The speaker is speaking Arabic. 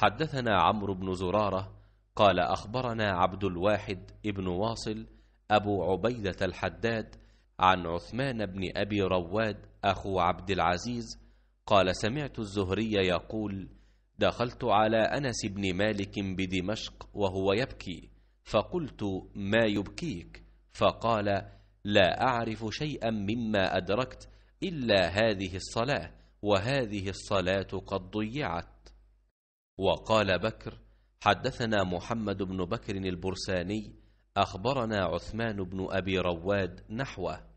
حدثنا عمرو بن زرارة قال أخبرنا عبد الواحد ابن واصل أبو عبيدة الحداد عن عثمان بن أبي رواد أخو عبد العزيز قال سمعت الزهري يقول دخلت على أنس بن مالك بدمشق وهو يبكي فقلت ما يبكيك فقال لا أعرف شيئا مما أدركت إلا هذه الصلاة وهذه الصلاة قد ضيعت وقال بكر حدثنا محمد بن بكر البرساني أخبرنا عثمان بن أبي رواد نحوه